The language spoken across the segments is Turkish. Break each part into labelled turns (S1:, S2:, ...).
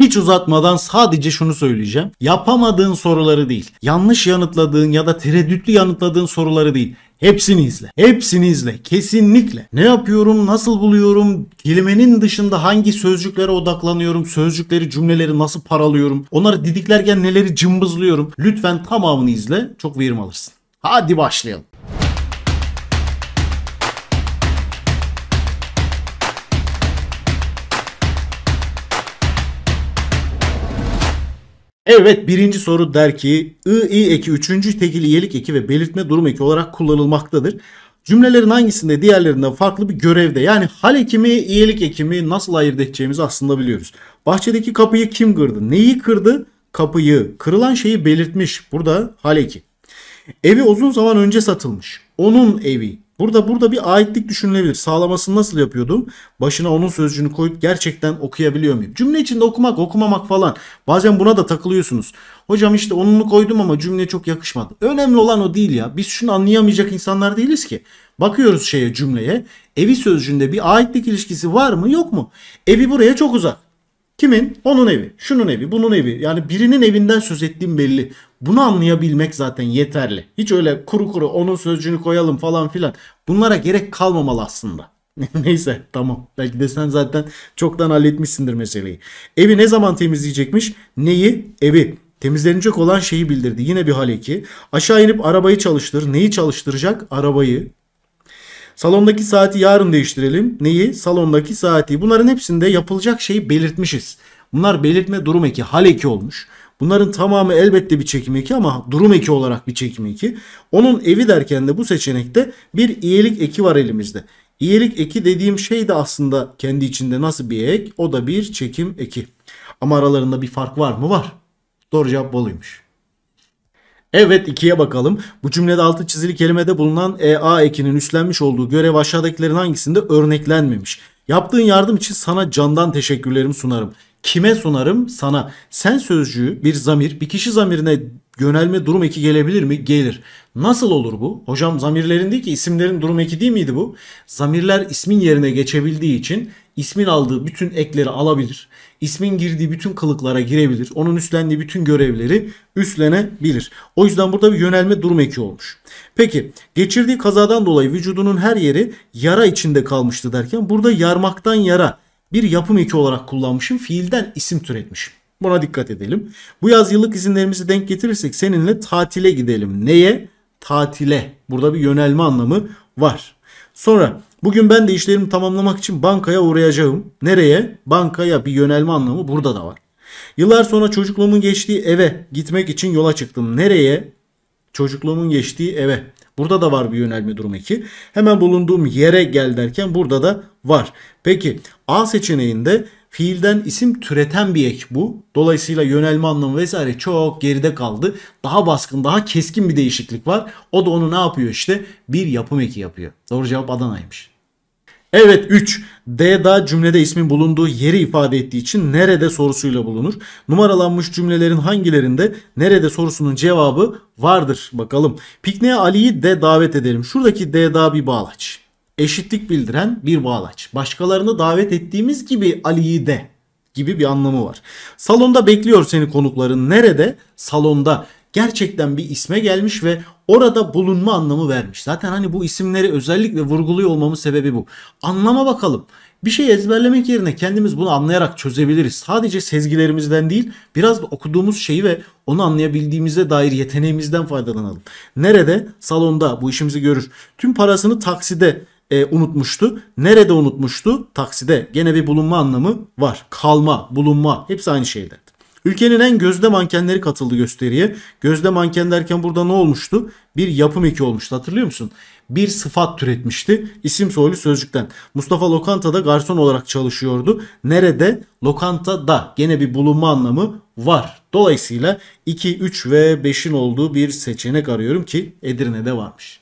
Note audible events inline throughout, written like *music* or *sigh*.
S1: Hiç uzatmadan sadece şunu söyleyeceğim. Yapamadığın soruları değil, yanlış yanıtladığın ya da tereddütlü yanıtladığın soruları değil. Hepsini izle. Hepsini izle. Kesinlikle. Ne yapıyorum, nasıl buluyorum, kelimenin dışında hangi sözcüklere odaklanıyorum, sözcükleri, cümleleri nasıl paralıyorum, onları didiklerken neleri cımbızlıyorum. Lütfen tamamını izle. Çok verim alırsın. Hadi başlayalım. Evet birinci soru der ki i i eki üçüncü tekil iyelik eki ve belirtme durum eki olarak kullanılmaktadır. Cümlelerin hangisinde diğerlerinden farklı bir görevde yani hal ekimi iyilik ekimi nasıl ayırt edeceğimizi aslında biliyoruz. Bahçedeki kapıyı kim kırdı? Neyi kırdı? Kapıyı. Kırılan şeyi belirtmiş. Burada hal eki. Evi uzun zaman önce satılmış. Onun evi. Burada burada bir aitlik düşünülebilir. Sağlamasını nasıl yapıyordum? Başına onun sözcüğünü koyup gerçekten okuyabiliyor muyum? Cümle içinde okumak, okumamak falan. Bazen buna da takılıyorsunuz. Hocam işte onunu koydum ama cümle çok yakışmadı. Önemli olan o değil ya. Biz şunu anlayamayacak insanlar değiliz ki. Bakıyoruz şeye cümleye. Evi sözcüğünde bir aitlik ilişkisi var mı yok mu? Evi buraya çok uzak. Kimin? Onun evi, şunun evi, bunun evi. Yani birinin evinden söz ettiğim belli. Bunu anlayabilmek zaten yeterli. Hiç öyle kuru kuru onun sözcüğünü koyalım falan filan. Bunlara gerek kalmamalı aslında. *laughs* Neyse tamam. Belki de sen zaten çoktan halletmişsindir meseleyi. Evi ne zaman temizleyecekmiş? Neyi? Evi. Temizlenecek olan şeyi bildirdi. Yine bir hal 2. Aşağı inip arabayı çalıştır. Neyi çalıştıracak? Arabayı. Salondaki saati yarın değiştirelim. Neyi? Salondaki saati. Bunların hepsinde yapılacak şeyi belirtmişiz. Bunlar belirtme durum eki, hal eki olmuş. Bunların tamamı elbette bir çekim eki ama durum eki olarak bir çekim eki. Onun evi derken de bu seçenekte bir iyilik eki var elimizde. İyilik eki dediğim şey de aslında kendi içinde nasıl bir ek? O da bir çekim eki. Ama aralarında bir fark var mı? Var. Doğru cevap balıymış. Evet 2'ye bakalım. Bu cümlede altı çizili kelimede bulunan e, a ekinin üstlenmiş olduğu görev aşağıdakilerin hangisinde örneklenmemiş? Yaptığın yardım için sana candan teşekkürlerimi sunarım. Kime sunarım? Sana. Sen sözcüğü bir zamir, bir kişi zamirine yönelme durum eki gelebilir mi? Gelir. Nasıl olur bu? Hocam zamirlerin değil ki isimlerin durum eki değil miydi bu? Zamirler ismin yerine geçebildiği için ismin aldığı bütün ekleri alabilir. İsmin girdiği bütün kılıklara girebilir. Onun üstlendiği bütün görevleri üstlenebilir. O yüzden burada bir yönelme durum eki olmuş. Peki geçirdiği kazadan dolayı vücudunun her yeri yara içinde kalmıştı derken burada yarmaktan yara bir yapım eki olarak kullanmışım. Fiilden isim türetmişim. Buna dikkat edelim. Bu yaz yıllık izinlerimizi denk getirirsek seninle tatile gidelim. Neye? Tatile. Burada bir yönelme anlamı var. Sonra bugün ben de işlerimi tamamlamak için bankaya uğrayacağım. Nereye? Bankaya bir yönelme anlamı burada da var. Yıllar sonra çocukluğumun geçtiği eve gitmek için yola çıktım. Nereye? Çocukluğumun geçtiği eve. Burada da var bir yönelme durumu ki. Hemen bulunduğum yere gel derken burada da var. Peki A seçeneğinde fiilden isim türeten bir ek bu. Dolayısıyla yönelme anlamı vesaire çok geride kaldı. Daha baskın, daha keskin bir değişiklik var. O da onu ne yapıyor işte? Bir yapım eki yapıyor. Doğru cevap Adana'ymış. Evet 3. D'da cümlede ismin bulunduğu yeri ifade ettiği için nerede sorusuyla bulunur. Numaralanmış cümlelerin hangilerinde nerede sorusunun cevabı vardır bakalım. Pikniğe Ali'yi de davet edelim. Şuradaki D'da bir bağlaç eşitlik bildiren bir bağlaç. Başkalarını davet ettiğimiz gibi Ali'yi de gibi bir anlamı var. Salonda bekliyor seni konukların. Nerede? Salonda. Gerçekten bir isme gelmiş ve orada bulunma anlamı vermiş. Zaten hani bu isimleri özellikle vurguluyor olmamın sebebi bu. Anlama bakalım. Bir şey ezberlemek yerine kendimiz bunu anlayarak çözebiliriz. Sadece sezgilerimizden değil, biraz da okuduğumuz şeyi ve onu anlayabildiğimize dair yeteneğimizden faydalanalım. Nerede? Salonda bu işimizi görür. Tüm parasını takside e, unutmuştu. Nerede unutmuştu? Takside. Gene bir bulunma anlamı var. Kalma, bulunma hepsi aynı şeyler. Ülkenin en gözde mankenleri katıldı gösteriye. Gözde manken derken burada ne olmuştu? Bir yapım eki olmuştu hatırlıyor musun? Bir sıfat türetmişti isim soylu sözcükten. Mustafa lokantada garson olarak çalışıyordu. Nerede? Lokantada. Gene bir bulunma anlamı var. Dolayısıyla 2, 3 ve 5'in olduğu bir seçenek arıyorum ki Edirne'de varmış.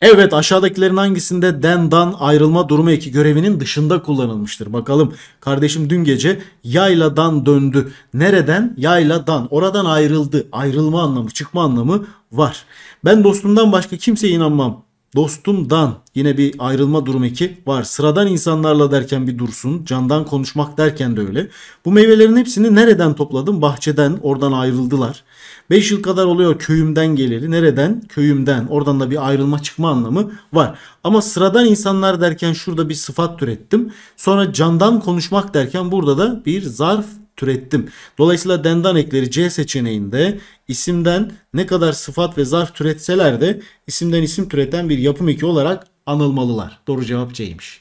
S1: Evet aşağıdakilerin hangisinde den dan ayrılma durumu eki görevinin dışında kullanılmıştır? Bakalım kardeşim dün gece yayladan döndü. Nereden? Yayladan. Oradan ayrıldı. Ayrılma anlamı, çıkma anlamı var. Ben dostumdan başka kimseye inanmam. Dostumdan yine bir ayrılma durumu eki var. Sıradan insanlarla derken bir dursun. Candan konuşmak derken de öyle. Bu meyvelerin hepsini nereden topladım? Bahçeden. Oradan ayrıldılar. 5 yıl kadar oluyor köyümden geleli. Nereden? Köyümden. Oradan da bir ayrılma çıkma anlamı var. Ama sıradan insanlar derken şurada bir sıfat türettim. Sonra candan konuşmak derken burada da bir zarf türettim. Dolayısıyla dendan ekleri C seçeneğinde isimden ne kadar sıfat ve zarf türetseler de isimden isim türeten bir yapım eki olarak anılmalılar. Doğru cevap C'ymiş.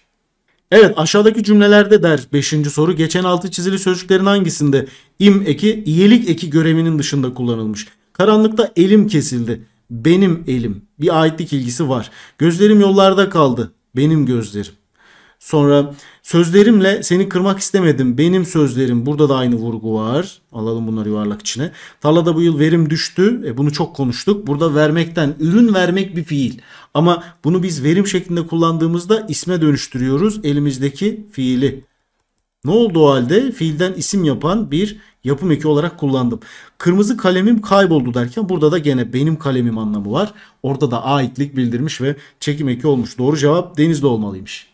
S1: Evet aşağıdaki cümlelerde der 5. soru geçen altı çizili sözcüklerin hangisinde im eki iyelik eki görevinin dışında kullanılmış. Karanlıkta elim kesildi. Benim elim. Bir aitlik ilgisi var. Gözlerim yollarda kaldı. Benim gözlerim. Sonra sözlerimle seni kırmak istemedim. Benim sözlerim. Burada da aynı vurgu var. Alalım bunları yuvarlak içine. Tarlada bu yıl verim düştü. E, bunu çok konuştuk. Burada vermekten ürün vermek bir fiil. Ama bunu biz verim şeklinde kullandığımızda isme dönüştürüyoruz elimizdeki fiili. Ne oldu o halde? Fiilden isim yapan bir yapım eki olarak kullandım. Kırmızı kalemim kayboldu derken burada da gene benim kalemim anlamı var. Orada da aitlik bildirmiş ve çekim eki olmuş. Doğru cevap denizde olmalıymış.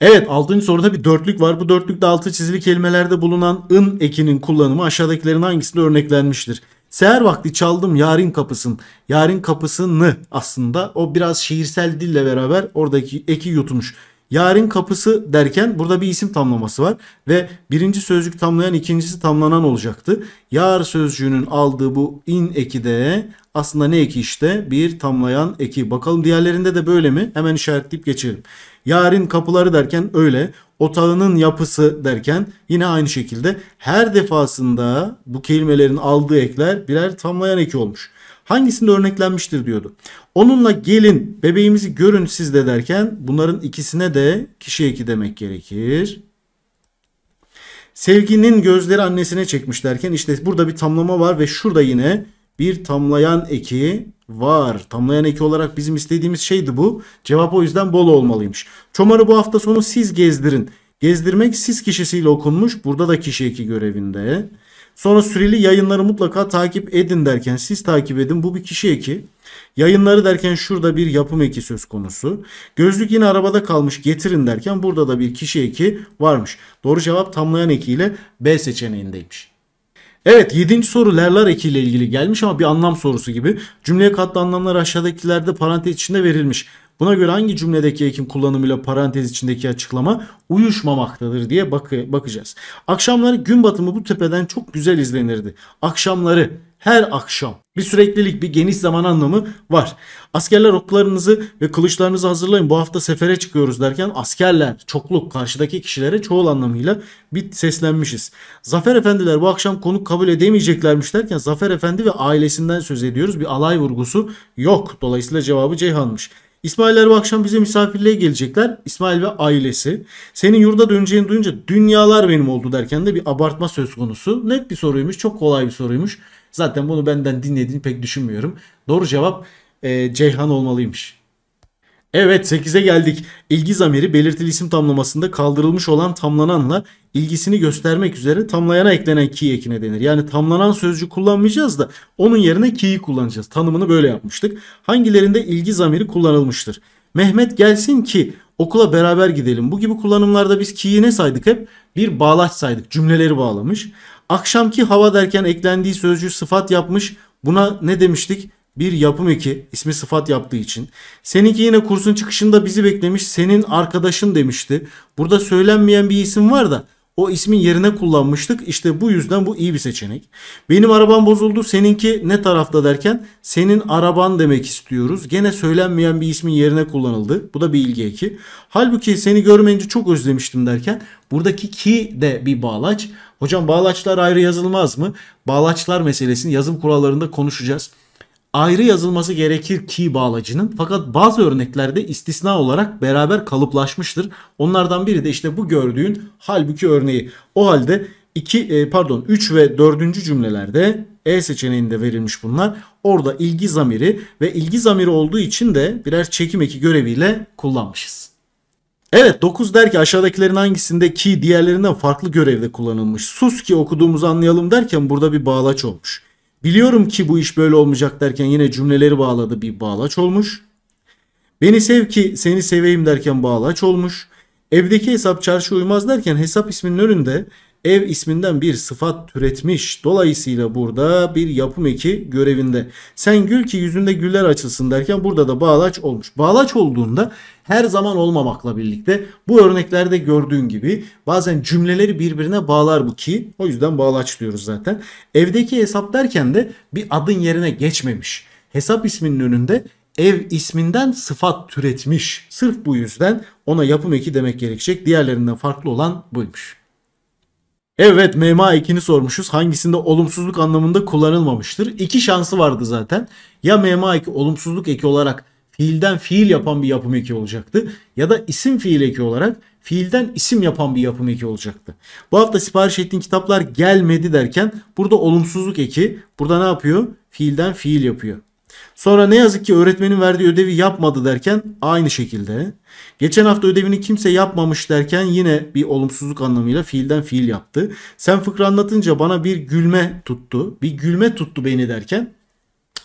S1: Evet 6. soruda bir dörtlük var. Bu dörtlükte altı çizili kelimelerde bulunan ın ekinin kullanımı aşağıdakilerin hangisinde örneklenmiştir? Seher vakti çaldım yarın kapısın. Yarın kapısını aslında o biraz şiirsel dille beraber oradaki eki yutmuş. Yarın kapısı derken burada bir isim tamlaması var ve birinci sözcük tamlayan ikincisi tamlanan olacaktı. Yar sözcüğünün aldığı bu in eki de aslında ne eki işte bir tamlayan eki. Bakalım diğerlerinde de böyle mi? Hemen işaretleyip geçelim. Yarın kapıları derken öyle. Otağının yapısı derken yine aynı şekilde her defasında bu kelimelerin aldığı ekler birer tamlayan eki olmuş hangisinde örneklenmiştir diyordu. Onunla gelin bebeğimizi görün siz de derken bunların ikisine de kişi eki demek gerekir. Sevginin gözleri annesine çekmiş derken işte burada bir tamlama var ve şurada yine bir tamlayan eki var. Tamlayan eki olarak bizim istediğimiz şeydi bu. Cevap o yüzden bol olmalıymış. Çomar'ı bu hafta sonu siz gezdirin. Gezdirmek siz kişisiyle okunmuş. Burada da kişi eki görevinde. Sonra süreli yayınları mutlaka takip edin derken siz takip edin bu bir kişi eki. Yayınları derken şurada bir yapım eki söz konusu. Gözlük yine arabada kalmış getirin derken burada da bir kişi eki varmış. Doğru cevap tamlayan ekiyle B seçeneğindeymiş. Evet 7. soru lerlar eki ile ilgili gelmiş ama bir anlam sorusu gibi. Cümleye katlı anlamlar aşağıdakilerde parantez içinde verilmiş. Buna göre hangi cümledeki ekim kullanımıyla parantez içindeki açıklama uyuşmamaktadır diye bakı bakacağız. Akşamları gün batımı bu tepeden çok güzel izlenirdi. Akşamları her akşam bir süreklilik bir geniş zaman anlamı var. Askerler oklarınızı ve kılıçlarınızı hazırlayın bu hafta sefere çıkıyoruz derken askerler çokluk karşıdaki kişilere çoğul anlamıyla bir seslenmişiz. Zafer efendiler bu akşam konuk kabul edemeyeceklermiş derken Zafer efendi ve ailesinden söz ediyoruz bir alay vurgusu yok. Dolayısıyla cevabı Ceyhan'mış. İsmailler bu akşam bize misafirliğe gelecekler. İsmail ve ailesi. Senin yurda döneceğini duyunca dünyalar benim oldu derken de bir abartma söz konusu. Net bir soruymuş. Çok kolay bir soruymuş. Zaten bunu benden dinlediğini pek düşünmüyorum. Doğru cevap e, Ceyhan olmalıymış. Evet 8'e geldik. İlgi zamiri belirtili isim tamlamasında kaldırılmış olan tamlananla ilgisini göstermek üzere tamlayana eklenen ki ekine denir. Yani tamlanan sözcü kullanmayacağız da onun yerine ki'yi kullanacağız. Tanımını böyle yapmıştık. Hangilerinde ilgi zamiri kullanılmıştır? Mehmet gelsin ki okula beraber gidelim. Bu gibi kullanımlarda biz ki'yi ne saydık hep? Bir bağlaç saydık. Cümleleri bağlamış. Akşamki hava derken eklendiği sözcü sıfat yapmış. Buna ne demiştik? bir yapım eki ismi sıfat yaptığı için. Seninki yine kursun çıkışında bizi beklemiş senin arkadaşın demişti. Burada söylenmeyen bir isim var da o ismin yerine kullanmıştık. İşte bu yüzden bu iyi bir seçenek. Benim arabam bozuldu seninki ne tarafta derken senin araban demek istiyoruz. Gene söylenmeyen bir ismin yerine kullanıldı. Bu da bir ilgi eki. Halbuki seni görmeyince çok özlemiştim derken buradaki ki de bir bağlaç. Hocam bağlaçlar ayrı yazılmaz mı? Bağlaçlar meselesini yazım kurallarında konuşacağız ayrı yazılması gerekir key bağlacının fakat bazı örneklerde istisna olarak beraber kalıplaşmıştır. Onlardan biri de işte bu gördüğün halbuki örneği. O halde 2 e, pardon 3 ve 4. cümlelerde E seçeneğinde verilmiş bunlar. Orada ilgi zamiri ve ilgi zamiri olduğu için de birer çekim eki göreviyle kullanmışız. Evet 9 der ki aşağıdakilerin hangisinde ki diğerlerinden farklı görevde kullanılmış. Sus ki okuduğumuzu anlayalım derken burada bir bağlaç olmuş. Biliyorum ki bu iş böyle olmayacak derken yine cümleleri bağladı bir bağlaç olmuş. Beni sev ki seni seveyim derken bağlaç olmuş. Evdeki hesap çarşı uymaz derken hesap isminin önünde ev isminden bir sıfat türetmiş. Dolayısıyla burada bir yapım eki görevinde. Sen gül ki yüzünde güller açılsın derken burada da bağlaç olmuş. Bağlaç olduğunda her zaman olmamakla birlikte bu örneklerde gördüğün gibi bazen cümleleri birbirine bağlar bu ki o yüzden bağlaç diyoruz zaten. Evdeki hesap derken de bir adın yerine geçmemiş. Hesap isminin önünde ev isminden sıfat türetmiş. Sırf bu yüzden ona yapım eki demek gerekecek. Diğerlerinden farklı olan buymuş. Evet MMA 2'ni sormuşuz. Hangisinde olumsuzluk anlamında kullanılmamıştır? İki şansı vardı zaten. Ya MMA 2 olumsuzluk eki olarak fiilden fiil yapan bir yapım eki olacaktı. Ya da isim fiil eki olarak fiilden isim yapan bir yapım eki olacaktı. Bu hafta sipariş ettiğin kitaplar gelmedi derken burada olumsuzluk eki burada ne yapıyor? Fiilden fiil yapıyor. Sonra ne yazık ki öğretmenin verdiği ödevi yapmadı derken aynı şekilde. Geçen hafta ödevini kimse yapmamış derken yine bir olumsuzluk anlamıyla fiilden fiil yaptı. Sen fıkra anlatınca bana bir gülme tuttu. Bir gülme tuttu beni derken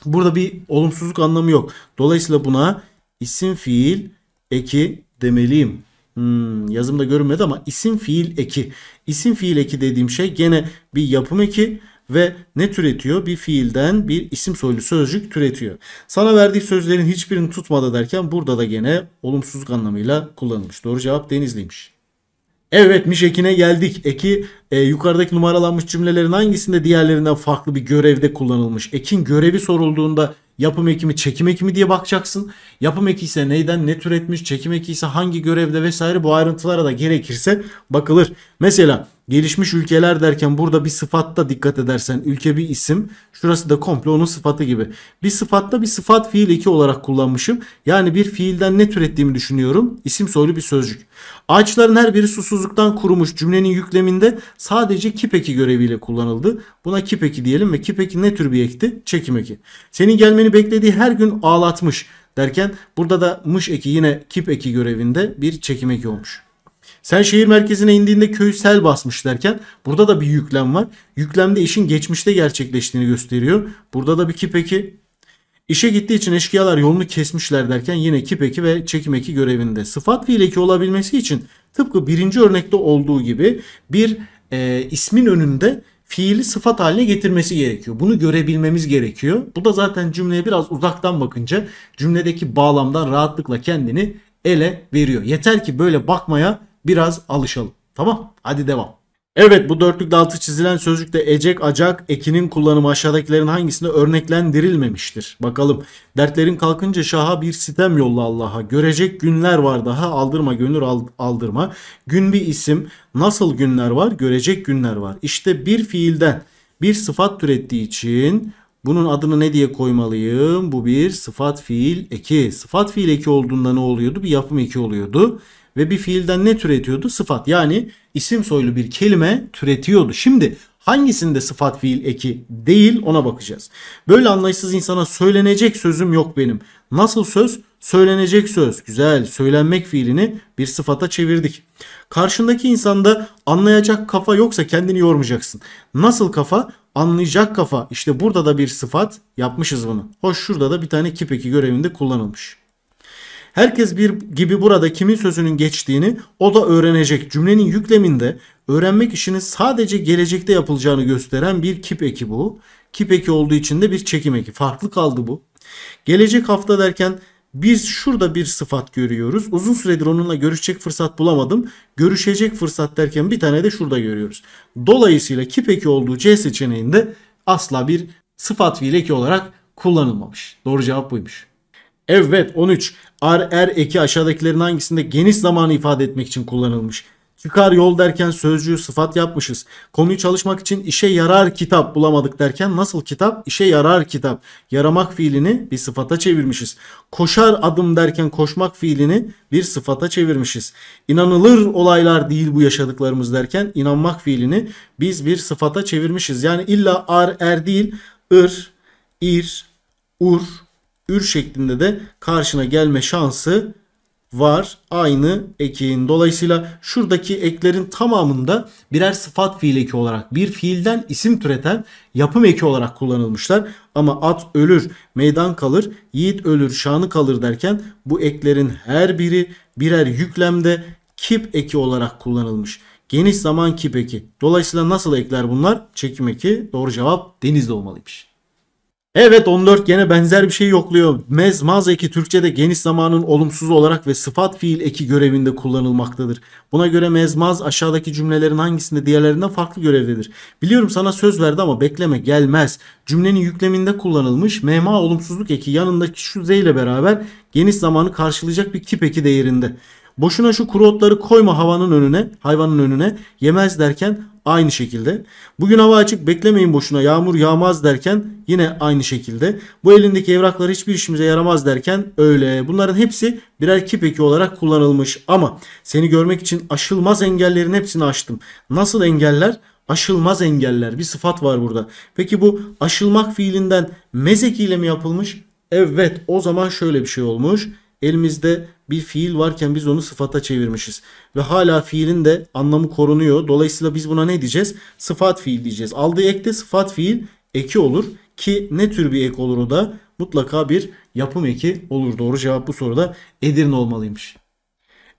S1: burada bir olumsuzluk anlamı yok. Dolayısıyla buna isim fiil eki demeliyim. Hmm, yazımda görünmedi ama isim fiil eki. İsim fiil eki dediğim şey gene bir yapım eki ve ne türetiyor? Bir fiilden bir isim soylu sözcük türetiyor. Sana verdiği sözlerin hiçbirini tutmadı derken burada da gene olumsuzluk anlamıyla kullanılmış. Doğru cevap Denizli'ymiş. Evet miş ekine geldik. Eki e, yukarıdaki numaralanmış cümlelerin hangisinde diğerlerinden farklı bir görevde kullanılmış? Ekin görevi sorulduğunda yapım ekimi çekim ekimi diye bakacaksın. Yapım eki ise neyden ne türetmiş, çekim eki ise hangi görevde vesaire bu ayrıntılara da gerekirse bakılır. Mesela Gelişmiş ülkeler derken burada bir sıfatta dikkat edersen ülke bir isim. Şurası da komple onun sıfatı gibi. Bir sıfatta bir sıfat fiil eki olarak kullanmışım. Yani bir fiilden ne türettiğimi düşünüyorum. İsim soylu bir sözcük. Ağaçların her biri susuzluktan kurumuş cümlenin yükleminde sadece kipeki göreviyle kullanıldı. Buna kipeki diyelim ve kipeki ne tür bir ekti? Çekim eki. Senin gelmeni beklediği her gün ağlatmış derken burada da mış eki yine kip eki görevinde bir çekim eki olmuş. Sen şehir merkezine indiğinde köyü sel basmış derken burada da bir yüklem var. Yüklemde işin geçmişte gerçekleştiğini gösteriyor. Burada da bir kipeki. İşe gittiği için eşkıyalar yolunu kesmişler derken yine kipeki ve çekimeki görevinde. Sıfat fiileki olabilmesi için tıpkı birinci örnekte olduğu gibi bir e, ismin önünde fiili sıfat haline getirmesi gerekiyor. Bunu görebilmemiz gerekiyor. Bu da zaten cümleye biraz uzaktan bakınca cümledeki bağlamdan rahatlıkla kendini ele veriyor. Yeter ki böyle bakmaya biraz alışalım. Tamam hadi devam. Evet bu dörtlükte altı çizilen sözcükte ecek acak ekinin kullanımı aşağıdakilerin hangisinde örneklendirilmemiştir? Bakalım dertlerin kalkınca şaha bir sitem yolla Allah'a görecek günler var daha aldırma gönül aldırma gün bir isim nasıl günler var görecek günler var İşte bir fiilden bir sıfat türettiği için bunun adını ne diye koymalıyım bu bir sıfat fiil eki sıfat fiil eki olduğunda ne oluyordu bir yapım eki oluyordu ve bir fiilden ne türetiyordu? Sıfat yani isim soylu bir kelime türetiyordu. Şimdi hangisinde sıfat fiil eki değil ona bakacağız. Böyle anlayışsız insana söylenecek sözüm yok benim. Nasıl söz? Söylenecek söz. Güzel. Söylenmek fiilini bir sıfata çevirdik. Karşındaki insanda anlayacak kafa yoksa kendini yormayacaksın. Nasıl kafa? Anlayacak kafa. İşte burada da bir sıfat yapmışız bunu. Hoş şurada da bir tane kipeki görevinde kullanılmış. Herkes bir gibi burada kimin sözünün geçtiğini o da öğrenecek. Cümlenin yükleminde öğrenmek işini sadece gelecekte yapılacağını gösteren bir kip eki bu. Kip eki olduğu için de bir çekim eki. Farklı kaldı bu. Gelecek hafta derken biz şurada bir sıfat görüyoruz. Uzun süredir onunla görüşecek fırsat bulamadım. Görüşecek fırsat derken bir tane de şurada görüyoruz. Dolayısıyla kipeki olduğu C seçeneğinde asla bir sıfat fiil eki olarak kullanılmamış. Doğru cevap buymuş. Evet 13. Ar er eki aşağıdakilerin hangisinde geniş zamanı ifade etmek için kullanılmış? Çıkar yol derken sözcüğü sıfat yapmışız. Konuyu çalışmak için işe yarar kitap bulamadık derken nasıl kitap? İşe yarar kitap. Yaramak fiilini bir sıfata çevirmişiz. Koşar adım derken koşmak fiilini bir sıfata çevirmişiz. İnanılır olaylar değil bu yaşadıklarımız derken inanmak fiilini biz bir sıfata çevirmişiz. Yani illa ar er değil ır, ir, ur, ür şeklinde de karşına gelme şansı var. Aynı ekin. Dolayısıyla şuradaki eklerin tamamında birer sıfat fiil eki olarak bir fiilden isim türeten yapım eki olarak kullanılmışlar. Ama at ölür, meydan kalır, yiğit ölür, şanı kalır derken bu eklerin her biri birer yüklemde kip eki olarak kullanılmış. Geniş zaman kip eki. Dolayısıyla nasıl ekler bunlar? Çekim eki. Doğru cevap denizde olmalıymış. Evet 14 gene benzer bir şey yokluyor. Mez maz eki Türkçe'de geniş zamanın olumsuz olarak ve sıfat fiil eki görevinde kullanılmaktadır. Buna göre mez maz aşağıdaki cümlelerin hangisinde diğerlerinden farklı görevdedir. Biliyorum sana söz verdi ama bekleme gelmez. Cümlenin yükleminde kullanılmış mema olumsuzluk eki yanındaki şu z ile beraber geniş zamanı karşılayacak bir kip eki değerinde. Boşuna şu kuru otları koyma havanın önüne, hayvanın önüne. Yemez derken Aynı şekilde bugün hava açık beklemeyin boşuna yağmur yağmaz derken yine aynı şekilde bu elindeki evraklar hiçbir işimize yaramaz derken öyle bunların hepsi birer kipeki olarak kullanılmış ama seni görmek için aşılmaz engellerin hepsini açtım. Nasıl engeller? Aşılmaz engeller bir sıfat var burada. Peki bu aşılmak fiilinden mezekiyle mi yapılmış? Evet o zaman şöyle bir şey olmuş. Elimizde bir fiil varken biz onu sıfata çevirmişiz. Ve hala fiilin de anlamı korunuyor. Dolayısıyla biz buna ne diyeceğiz? Sıfat fiil diyeceğiz. Aldığı ekte sıfat fiil eki olur. Ki ne tür bir ek olur o da? Mutlaka bir yapım eki olur. Doğru cevap bu soruda Edirne olmalıymış.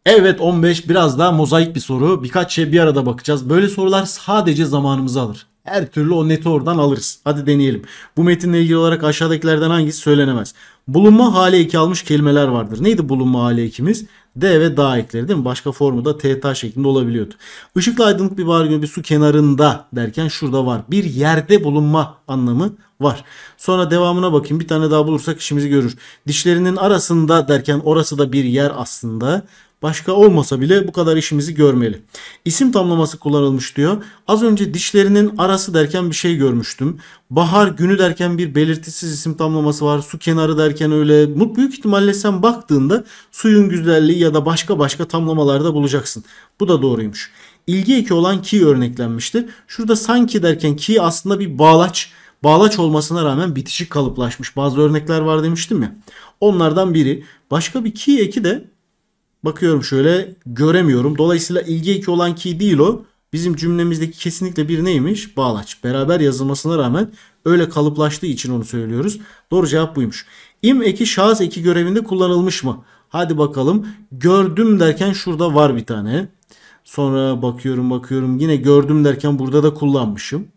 S1: Evet 15 biraz daha mozaik bir soru. Birkaç şey bir arada bakacağız. Böyle sorular sadece zamanımızı alır her türlü o neti oradan alırız. Hadi deneyelim. Bu metinle ilgili olarak aşağıdakilerden hangisi söylenemez? Bulunma hali eki almış kelimeler vardır. Neydi bulunma hali ekimiz? D ve da ekleri değil mi? Başka formu da TTA şeklinde olabiliyordu. Işıkla aydınlık bir bahar günü bir su kenarında derken şurada var. Bir yerde bulunma anlamı var. Sonra devamına bakayım. Bir tane daha bulursak işimizi görür. Dişlerinin arasında derken orası da bir yer aslında. Başka olmasa bile bu kadar işimizi görmeli. İsim tamlaması kullanılmış diyor. Az önce dişlerinin arası derken bir şey görmüştüm. Bahar günü derken bir belirtisiz isim tamlaması var. Su kenarı derken öyle. Büyük ihtimalle sen baktığında suyun güzelliği ya da başka başka tamlamalarda bulacaksın. Bu da doğruymuş. İlgi eki olan ki örneklenmiştir. Şurada sanki derken ki aslında bir bağlaç bağlaç olmasına rağmen bitişik kalıplaşmış. Bazı örnekler var demiştim ya. Onlardan biri. Başka bir ki eki de Bakıyorum şöyle göremiyorum. Dolayısıyla ilgi eki olan key değil o. Bizim cümlemizdeki kesinlikle bir neymiş? Bağlaç. Beraber yazılmasına rağmen öyle kalıplaştığı için onu söylüyoruz. Doğru cevap buymuş. İm eki şahıs eki görevinde kullanılmış mı? Hadi bakalım. Gördüm derken şurada var bir tane. Sonra bakıyorum bakıyorum yine gördüm derken burada da kullanmışım.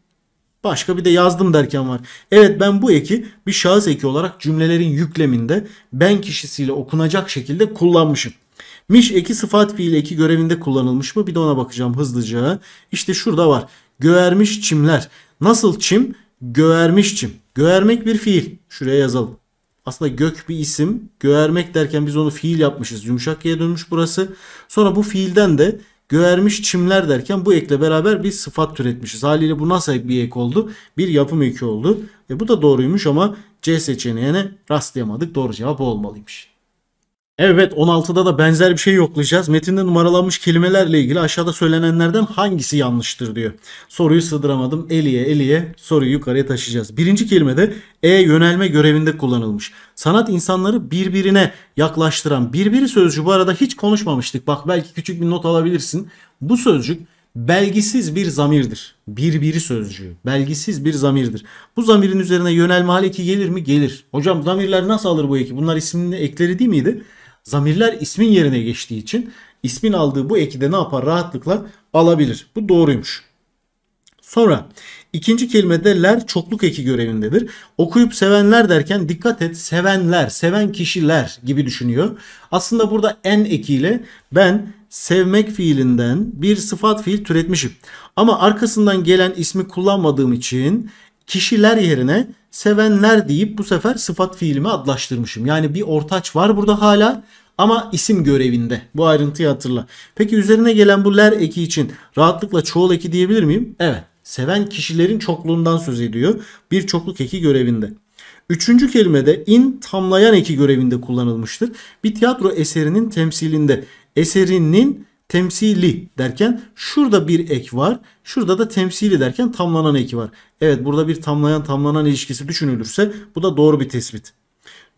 S1: Başka bir de yazdım derken var. Evet ben bu eki bir şahıs eki olarak cümlelerin yükleminde ben kişisiyle okunacak şekilde kullanmışım. Miş eki sıfat fiil eki görevinde kullanılmış mı? Bir de ona bakacağım hızlıca. İşte şurada var. Göğermiş çimler. Nasıl çim? Göğermiş çim. Göğermek bir fiil. Şuraya yazalım. Aslında gök bir isim. Göğermek derken biz onu fiil yapmışız. Yumuşak ye dönmüş burası. Sonra bu fiilden de göğermiş çimler derken bu ekle beraber bir sıfat türetmişiz. Haliyle bu nasıl bir ek oldu? Bir yapım eki oldu. Ve bu da doğruymuş ama C seçeneğine rastlayamadık. Doğru cevap olmalıymış. Evet 16'da da benzer bir şey yoklayacağız. Metinde numaralanmış kelimelerle ilgili aşağıda söylenenlerden hangisi yanlıştır diyor. Soruyu sığdıramadım. Eliye eliye soruyu yukarıya taşıyacağız. Birinci kelimede e yönelme görevinde kullanılmış. Sanat insanları birbirine yaklaştıran birbiri sözcüğü bu arada hiç konuşmamıştık. Bak belki küçük bir not alabilirsin. Bu sözcük belgisiz bir zamirdir. Birbiri sözcüğü. Belgisiz bir zamirdir. Bu zamirin üzerine yönelme hali ki gelir mi? Gelir. Hocam zamirler nasıl alır bu eki? Bunlar isimli ekleri değil miydi? Zamirler ismin yerine geçtiği için ismin aldığı bu eki de ne yapar? Rahatlıkla alabilir. Bu doğruymuş. Sonra ikinci kelimede ler çokluk eki görevindedir. Okuyup sevenler derken dikkat et sevenler, seven kişiler gibi düşünüyor. Aslında burada en ekiyle ben sevmek fiilinden bir sıfat fiil türetmişim. Ama arkasından gelen ismi kullanmadığım için kişiler yerine sevenler deyip bu sefer sıfat fiilimi adlaştırmışım. Yani bir ortaç var burada hala ama isim görevinde. Bu ayrıntıyı hatırla. Peki üzerine gelen bu ler eki için rahatlıkla çoğul eki diyebilir miyim? Evet. Seven kişilerin çokluğundan söz ediyor. Bir çokluk eki görevinde. Üçüncü kelimede in tamlayan eki görevinde kullanılmıştır. Bir tiyatro eserinin temsilinde eserinin temsili derken şurada bir ek var. Şurada da temsili derken tamlanan eki var. Evet burada bir tamlayan tamlanan ilişkisi düşünülürse bu da doğru bir tespit.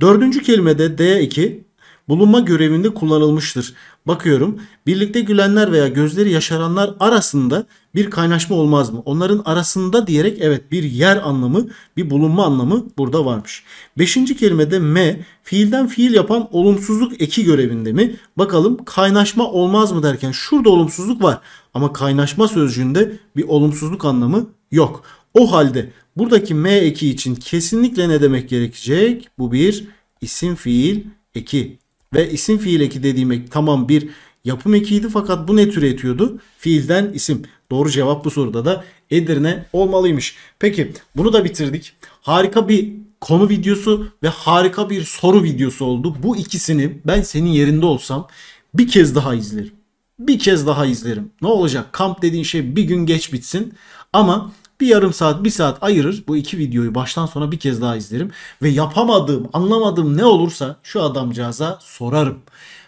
S1: Dördüncü kelimede D2 bulunma görevinde kullanılmıştır. Bakıyorum birlikte gülenler veya gözleri yaşaranlar arasında bir kaynaşma olmaz mı? Onların arasında diyerek evet bir yer anlamı bir bulunma anlamı burada varmış. Beşinci kelimede me fiilden fiil yapan olumsuzluk eki görevinde mi? Bakalım kaynaşma olmaz mı derken şurada olumsuzluk var ama kaynaşma sözcüğünde bir olumsuzluk anlamı yok. O halde buradaki M eki için kesinlikle ne demek gerekecek? Bu bir isim fiil eki. Ve isim fiil eki dediğim ek tamam bir yapım ekiydi fakat bu ne tür etiyordu? Fiilden isim. Doğru cevap bu soruda da Edirne olmalıymış. Peki bunu da bitirdik. Harika bir konu videosu ve harika bir soru videosu oldu. Bu ikisini ben senin yerinde olsam bir kez daha izlerim. Bir kez daha izlerim. Ne olacak? Kamp dediğin şey bir gün geç bitsin ama bir yarım saat, bir saat ayırır. Bu iki videoyu baştan sona bir kez daha izlerim. Ve yapamadığım, anlamadığım ne olursa şu adamcağıza sorarım.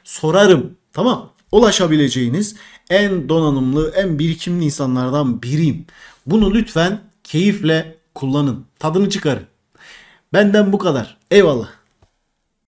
S1: Sorarım. Tamam. Ulaşabileceğiniz en donanımlı, en birikimli insanlardan biriyim. Bunu lütfen keyifle kullanın. Tadını çıkarın. Benden bu kadar. Eyvallah.